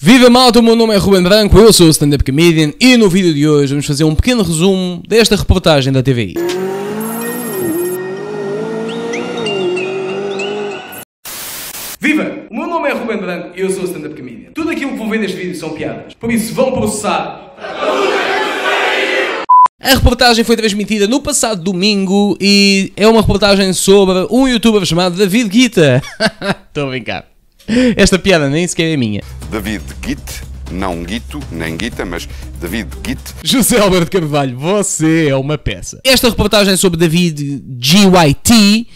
Viva malta, o meu nome é Ruben Branco, eu sou o Stand Up Comedian e no vídeo de hoje vamos fazer um pequeno resumo desta reportagem da TVI. Viva! O meu nome é Ruben Branco e eu sou o Stand Up Comedian. Tudo aquilo que vão ver neste vídeo são piadas, por isso vão processar. A reportagem foi transmitida no passado domingo e é uma reportagem sobre um youtuber chamado David Guita. Estou a brincar. Esta piada nem sequer é minha. David Git, não Guito, nem Guita, mas David Git. José Alberto Carvalho, você é uma peça. Esta reportagem é sobre David GYT,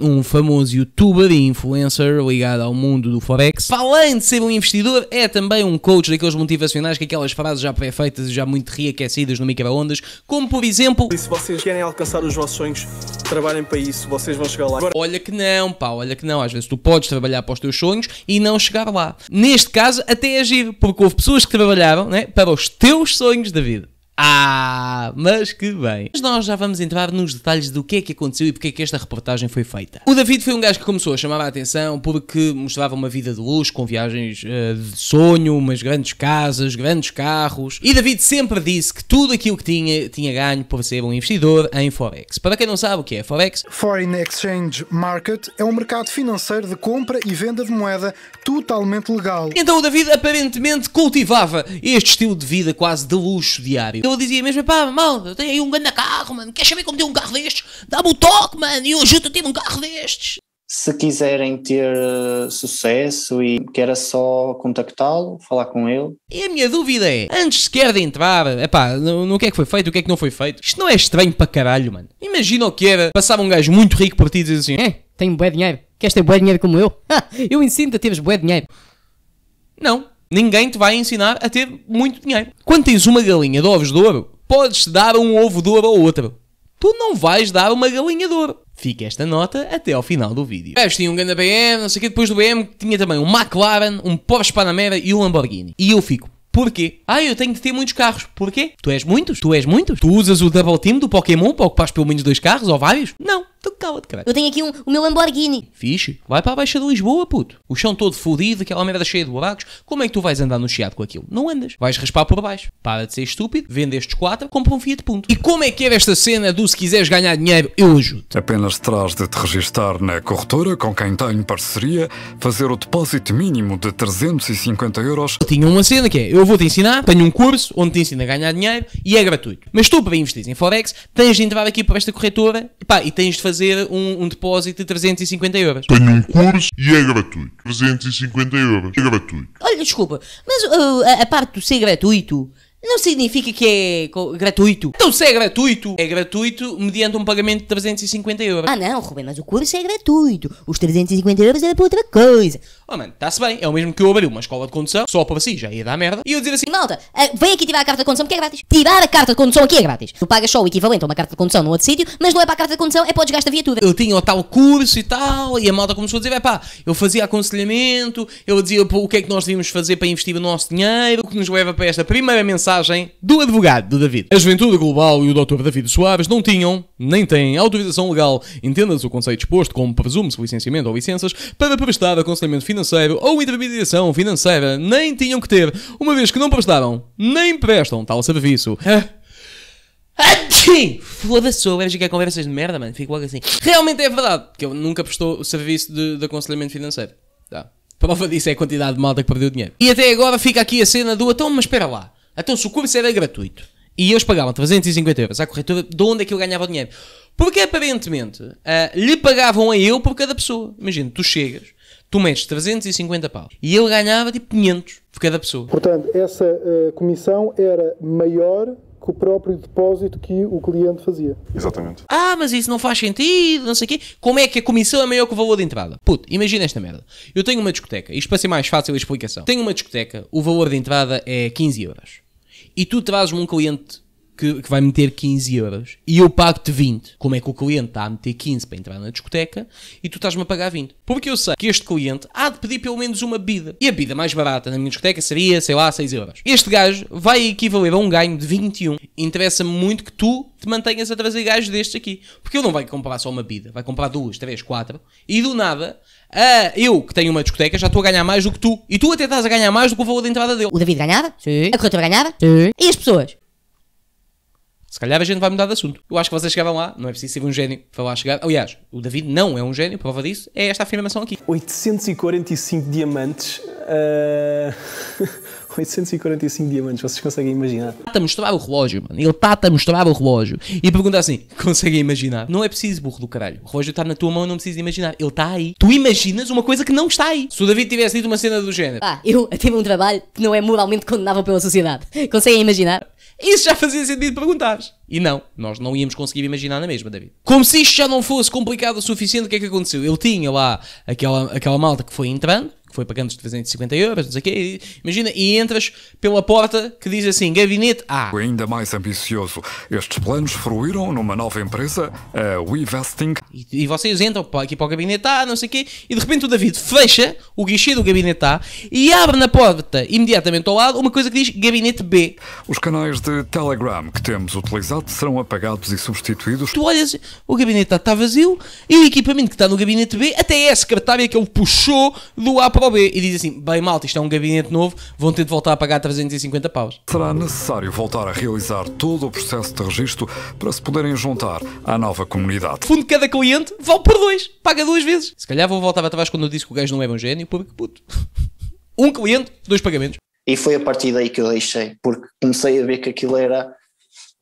um famoso youtuber e influencer ligado ao mundo do Forex. Além de ser um investidor, é também um coach daqueles motivacionais que aquelas frases já pré-feitas e já muito reaquecidas no micro-ondas, como por exemplo... E se vocês querem alcançar os vossos sonhos, trabalhem para isso, vocês vão chegar lá. Olha que não, pá, olha que não. Às vezes tu podes trabalhar para os teus sonhos e não chegar lá. Neste caso, até agir, é porque houve pessoas que trabalharam né, para os teus sonhos da vida. Ah, mas que bem. Mas nós já vamos entrar nos detalhes do que é que aconteceu e porque é que esta reportagem foi feita. O David foi um gajo que começou a chamar a atenção porque mostrava uma vida de luxo, com viagens uh, de sonho, umas grandes casas, grandes carros. E David sempre disse que tudo aquilo que tinha, tinha ganho por ser um investidor em Forex. Para quem não sabe o que é Forex, Foreign Exchange Market é um mercado financeiro de compra e venda de moeda totalmente legal. Então o David aparentemente cultivava este estilo de vida quase de luxo diário. Então eu dizia mesmo, pá, malda, tem aí um grande carro, mano, queres saber como ter um carro destes? Dá-me o um toque, mano, e eu ajudo a ter um carro destes. Se quiserem ter uh, sucesso e que era só contactá-lo, falar com ele. E a minha dúvida é, antes sequer de entrar, epá, no, no que é que foi feito, o que é que não foi feito? Isto não é estranho para caralho, mano. Imagina o que era, passava um gajo muito rico por ti e dizia assim, é, eh, tenho bué dinheiro, queres ter bué dinheiro como eu? eu ensino-te a teres bué dinheiro. Não, Ninguém te vai ensinar a ter muito dinheiro. Quando tens uma galinha de ovos de ouro, podes dar um ovo de ouro ao outro. Tu não vais dar uma galinha de ouro. Fica esta nota até ao final do vídeo. Pés tinha um grande BM, não sei o que, depois do BM tinha também um McLaren, um Porsche Panamera e um Lamborghini. E eu fico, Porquê? Ah, eu tenho de ter muitos carros. Porquê? Tu és muitos? Tu és muitos? Tu usas o double team do Pokémon para ocupares pelo menos dois carros ou vários? Não cala-te, cara. Eu tenho aqui um, o meu Lamborghini. Fixe. Vai para a Baixa de Lisboa, puto. O chão todo fodido, aquela merda cheia de buracos. Como é que tu vais andar no chiado com aquilo? Não andas. Vais raspar por baixo. Para de ser estúpido, vende estes quatro, compra um Fiat Punto. E como é que é esta cena do se quiseres ganhar dinheiro, eu ajudo? Apenas terás de te registar na corretora com quem tenho parceria, fazer o depósito mínimo de 350 euros. Eu tinha uma cena que é, eu vou-te ensinar, tenho um curso onde te ensino a ganhar dinheiro e é gratuito. Mas tu para investir em Forex, tens de entrar aqui para esta corretora pá, e tens de fazer um, um depósito de 350 euros. Tenho um curso e é gratuito. 350 euros. É gratuito. Olha, desculpa, mas uh, a, a parte do ser gratuito não significa que é gratuito. Então se é gratuito, é gratuito mediante um pagamento de 350 euros. Ah não, Rubem, mas o curso é gratuito. Os 350 euros era é para outra coisa. Oh mano, está-se bem, é o mesmo que eu abrir uma escola de condução, só para si, já ia dar merda. E eu dizer assim, malta, uh, vem aqui tirar a carta de condução que é grátis. Tirar a carta de condução aqui é grátis. Tu pagas só o equivalente a uma carta de condução num outro sítio, mas não é para a carta de condução, é para o desgaste da viatura. Eu tinha o tal curso e tal, e a malta começou a dizer, é pá, eu fazia aconselhamento, eu dizia o que é que nós devíamos fazer para investir o nosso dinheiro, o que nos leva para esta primeira mensagem passagem do advogado do David. A Juventude Global e o Dr. David Soares não tinham, nem têm, autorização legal, entenda-se o conceito exposto como presume-se licenciamento ou licenças, para prestar aconselhamento financeiro ou intermediação financeira. Nem tinham que ter, uma vez que não prestaram, nem prestam tal serviço. Foda-se, eu vejo que é conversas de merda, mano. Fico logo assim. Realmente é verdade que eu nunca prestou o serviço de, de aconselhamento financeiro. Tá. Prova disso é a quantidade de malta que perdeu dinheiro. E até agora fica aqui a cena do então, mas espera lá. Então, se o curso era é gratuito e eles pagavam 350 euros à corretora, de onde é que eu ganhava o dinheiro? Porque aparentemente uh, lhe pagavam a eu por cada pessoa. Imagina, tu chegas, tu metes 350 pau e ele ganhava tipo 500 por cada pessoa. Portanto, essa uh, comissão era maior que o próprio depósito que o cliente fazia. Exatamente. Ah, mas isso não faz sentido, não sei o quê. Como é que a comissão é maior que o valor de entrada? Puto, imagina esta merda. Eu tenho uma discoteca, isto para ser mais fácil a explicação. Tenho uma discoteca, o valor de entrada é 15 euros e tu trazes-me um cliente que, que vai meter 15 euros e eu pago-te 20, como é que o cliente está a meter 15 para entrar na discoteca e tu estás-me a pagar 20? Porque eu sei que este cliente há de pedir pelo menos uma bebida. E a bebida mais barata na minha discoteca seria, sei lá, 6 euros. Este gajo vai equivaler a um ganho de 21. Interessa-me muito que tu te mantenhas a trazer gajos destes aqui. Porque ele não vai comprar só uma bebida, vai comprar duas, três, quatro. E do nada, eu que tenho uma discoteca já estou a ganhar mais do que tu. E tu até estás a ganhar mais do que o valor da entrada dele. O David ganhava? Sim. A corretora ganhava? Sim. E as pessoas? Se calhar a gente vai mudar de assunto. Eu acho que vocês chegavam lá, não é preciso ser um gênio para lá chegar. Aliás, o David não é um gênio, prova disso é esta afirmação aqui. 845 diamantes. Uh... Ah, 845 diamantes, vocês conseguem imaginar? Está-te a mostrar o relógio, mano. Ele está-te a mostrar o relógio. E pergunta assim: conseguem imaginar? Não é preciso, burro do caralho. O relógio está na tua mão, não precisas imaginar. Ele está aí. Tu imaginas uma coisa que não está aí. Se o David tivesse dito uma cena do género. Ah, eu tive um trabalho que não é moralmente condenável pela sociedade. Conseguem imaginar? Isso já fazia sentido perguntares. E não, nós não íamos conseguir imaginar na mesma, David. Como se isto já não fosse complicado o suficiente, o que é que aconteceu? Ele tinha lá aquela, aquela malta que foi entrando, foi pagando de 350 euros, não sei o quê. Imagina, e entras pela porta que diz assim: Gabinete A. Ainda mais ambicioso. Estes planos fruíram numa nova empresa, a WeVesting. E, e vocês entram aqui para o Gabinete A, não sei o quê, e de repente o David fecha o guichê do Gabinete A e abre na porta, imediatamente ao lado, uma coisa que diz Gabinete B. Os canais de Telegram que temos utilizado serão apagados e substituídos. Tu olhas, o Gabinete A está vazio e o equipamento que está no Gabinete B até é a secretária que ele puxou do A para ao B e diz assim: bem, malta, isto é um gabinete novo, vão ter de voltar a pagar 350 paus. Será necessário voltar a realizar todo o processo de registro para se poderem juntar à nova comunidade. Fundo de cada cliente vale por dois, paga duas vezes. Se calhar vou voltar atrás quando eu disse que o gajo não é um gênio, público puto. um cliente, dois pagamentos. E foi a partir daí que eu deixei, porque comecei a ver que aquilo era,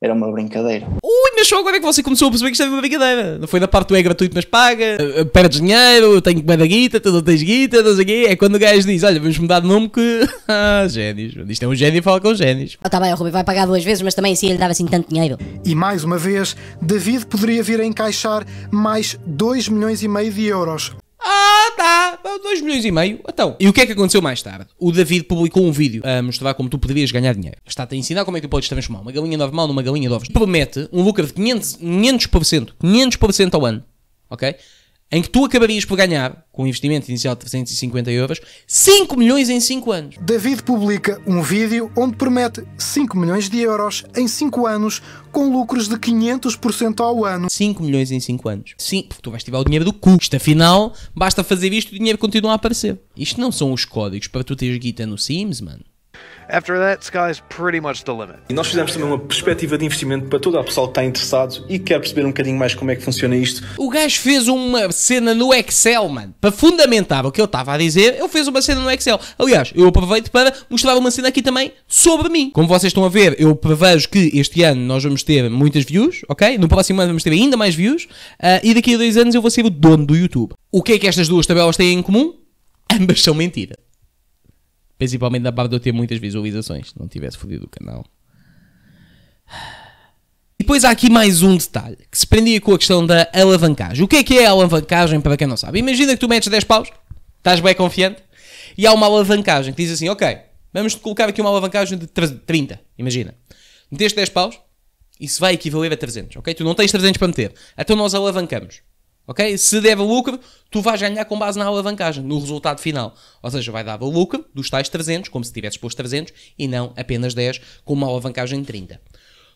era uma brincadeira. Uh! mas agora é que você começou a perceber que isto é uma brincadeira. Não foi da parte do é gratuito, mas paga, eh, eh, perdes dinheiro, tenho que da guita, tu não tens guita, não sei o quê. É quando o gajo diz, olha, vamos mudar de nome que. ah, génios. Isto é um gênio e fala com génios. Ah, tá bem, o Rubem vai pagar duas vezes, mas também assim ele dava assim tanto dinheiro. E mais uma vez, David poderia vir a encaixar mais 2 milhões e meio de euros. Ah, tá, 2 milhões e meio. Então, e o que é que aconteceu mais tarde? O David publicou um vídeo a mostrar como tu poderias ganhar dinheiro. Está-te a ensinar como é que tu podes transformar uma galinha normal numa galinha de ovos. Promete um lucro de 500, 500%, 500% ao ano, ok? em que tu acabarias por ganhar, com um investimento inicial de 350 euros, 5 milhões em 5 anos. David publica um vídeo onde promete 5 milhões de euros em 5 anos, com lucros de 500% ao ano. 5 milhões em 5 anos. Sim, porque tu vais tirar o dinheiro do cu. Isto afinal, basta fazer isto e o dinheiro continua a aparecer. Isto não são os códigos para tu teres guita no Sims, mano. After that, sky's pretty much the limit. E nós fizemos também uma perspectiva de investimento para todo o pessoal que está interessado e quer perceber um bocadinho mais como é que funciona isto. O gajo fez uma cena no Excel, mano. Para fundamentar o que eu estava a dizer, eu fiz uma cena no Excel. Aliás, eu aproveito para mostrar uma cena aqui também sobre mim. Como vocês estão a ver, eu prevejo que este ano nós vamos ter muitas views, ok? No próximo ano vamos ter ainda mais views uh, e daqui a dois anos eu vou ser o dono do YouTube. O que é que estas duas tabelas têm em comum? Ambas são mentira. Principalmente na parte de eu ter muitas visualizações. Não tivesse fodido o canal. E depois há aqui mais um detalhe que se prendia com a questão da alavancagem. O que é que é a alavancagem para quem não sabe? Imagina que tu metes 10 paus, estás bem confiante, e há uma alavancagem que diz assim: ok, vamos colocar aqui uma alavancagem de 30. Imagina, meteste 10 paus, isso vai equivaler a 300, ok? Tu não tens 300 para meter, então nós alavancamos. Ok? Se der lucro, tu vais ganhar com base na alavancagem, no resultado final. Ou seja, vai dar o lucro dos tais 300, como se tivesse posto 300, e não apenas 10, com uma alavancagem de 30.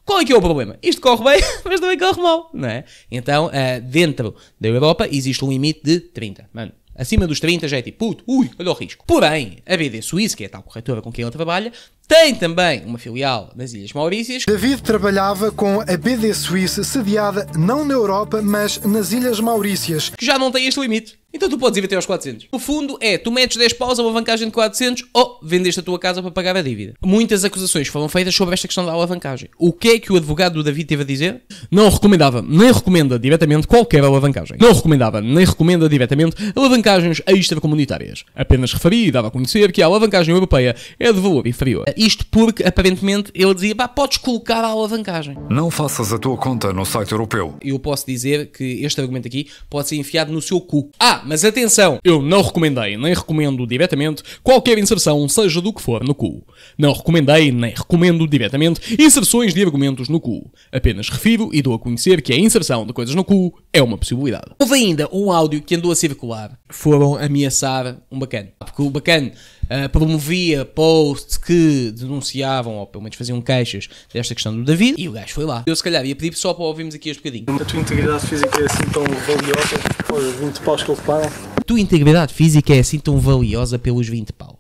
Qual é que é o problema? Isto corre bem, mas também corre mal, não é? Então, uh, dentro da Europa, existe um limite de 30. Mano, acima dos 30 já é tipo, puto, ui, olha o risco. Porém, a BD Suíça, que é a tal corretora com quem ele trabalha, tem também uma filial nas Ilhas Maurícias. David trabalhava com a BD Suíça, sediada não na Europa, mas nas Ilhas Maurícias. Que já não tem este limite. Então tu podes ir até aos 400. O fundo é, tu metes 10 paus a alavancagem de 400 ou vendeste a tua casa para pagar a dívida. Muitas acusações foram feitas sobre esta questão da alavancagem. O que é que o advogado do David teve a dizer? Não recomendava, nem recomenda diretamente qualquer alavancagem. Não recomendava, nem recomenda diretamente alavancagens extracomunitárias. Apenas referia e dava a conhecer que a alavancagem europeia é de valor inferior isto porque, aparentemente, ele dizia, pá, podes colocar a alavancagem. Não faças a tua conta no site europeu. Eu posso dizer que este argumento aqui pode ser enfiado no seu cu. Ah, mas atenção, eu não recomendei, nem recomendo diretamente, qualquer inserção, seja do que for, no cu. Não recomendei, nem recomendo diretamente, inserções de argumentos no cu. Apenas refiro e dou a conhecer que a inserção de coisas no cu é uma possibilidade. Houve ainda um áudio que andou a circular. Foram ameaçar um bacana. Porque o bacana uh, promovia posts que denunciavam, ou pelo menos faziam queixas desta questão do David, e o gajo foi lá. Eu se calhar ia pedir só para ouvirmos aqui este bocadinho. A tua integridade física é assim tão valiosa pelos 20 paus que ele paga? A tua integridade física é assim tão valiosa pelos 20 paus?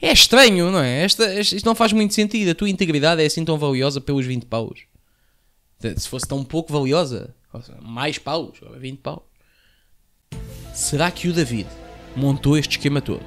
É estranho, não é? Esta, isto não faz muito sentido. A tua integridade é assim tão valiosa pelos 20 paus. Se fosse tão pouco valiosa, mais paus, 20 paus. Será que o David montou este esquema todo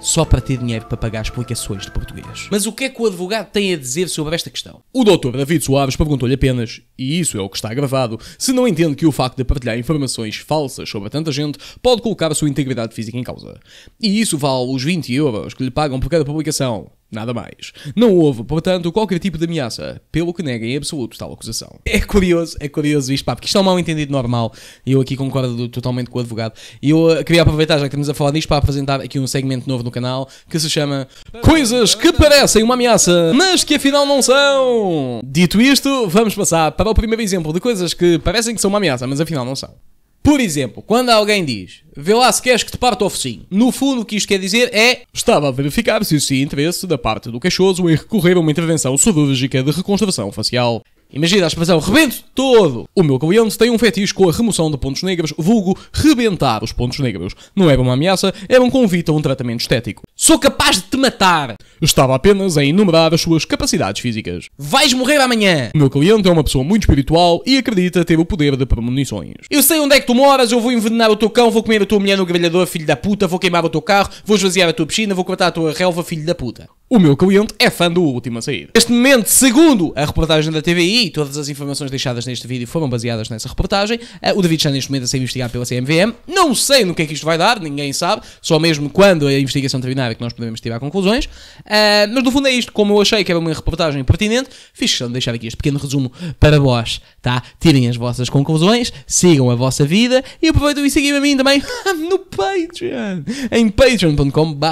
só para ter dinheiro para pagar explicações de português. Mas o que é que o advogado tem a dizer sobre esta questão? O doutor David Soares perguntou-lhe apenas, e isso é o que está gravado, se não entende que o facto de partilhar informações falsas sobre tanta gente pode colocar a sua integridade física em causa. E isso vale os 20 euros que lhe pagam por cada publicação. Nada mais. Não houve, portanto, qualquer tipo de ameaça, pelo que nega em absoluto tal acusação. É curioso, é curioso isto, pá, porque isto é um mal entendido normal, e eu aqui concordo totalmente com o advogado. E eu eh, queria aproveitar, já que estamos a falar disto, para apresentar aqui um segmento novo no canal, que se chama Coisas que parecem uma ameaça, mas que afinal não são! Dito isto, vamos passar para o primeiro exemplo de coisas que parecem que são uma ameaça, mas afinal não são. Por exemplo, quando alguém diz Vê lá se queres que te parta o focinho. No fundo, o que isto quer dizer é estava a verificar se existia interesse da parte do queixoso em recorrer a uma intervenção cirúrgica de reconstrução facial. Imagina a expressão rebento todo! O meu cliente tem um fetiche com a remoção de pontos negros, vulgo rebentar os pontos negros. Não era é uma ameaça, era é um convite a um tratamento estético. Sou capaz de te matar. Estava apenas a enumerar as suas capacidades físicas. Vais morrer amanhã. O meu cliente é uma pessoa muito espiritual e acredita ter o poder de premonições. Eu sei onde é que tu moras, eu vou envenenar o teu cão, vou comer a tua mulher no grelhador, filho da puta, vou queimar o teu carro, vou esvaziar a tua piscina, vou cortar a tua relva, filho da puta. O meu cliente é fã do Último a Sair. Neste momento, segundo a reportagem da TVI, todas as informações deixadas neste vídeo foram baseadas nessa reportagem, eh, o David está neste momento a ser investigado pela CMVM. Não sei no que é que isto vai dar, ninguém sabe, só mesmo quando a investigação terminar que nós podemos tirar conclusões. Uh, mas no fundo é isto. Como eu achei que era uma reportagem pertinente, fiz questão de deixar aqui este pequeno resumo para vós, tá? Tirem as vossas conclusões, sigam a vossa vida e aproveitem e me a mim também no Patreon. Em patreon.com.br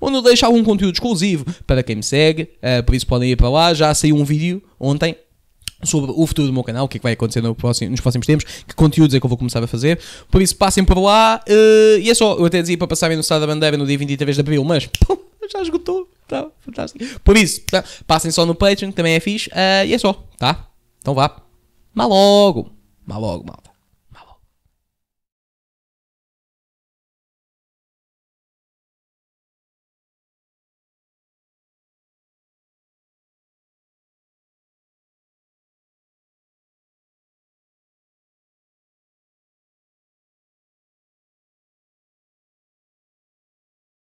onde eu deixo algum conteúdo exclusivo para quem me segue. Uh, por isso podem ir para lá. Já saiu um vídeo ontem sobre o futuro do meu canal, o que é que vai acontecer no próximo, nos próximos tempos, que conteúdos é que eu vou começar a fazer. Por isso, passem por lá. Uh, e é só, eu até dizia para passarem no Estado da Bandeira no dia 23 de Abril, mas pum, já esgotou. Tá, fantástico. Por isso, tá, passem só no Patreon, que também é fixe. Uh, e é só, tá? Então vá. Mal logo. Mal logo, malta.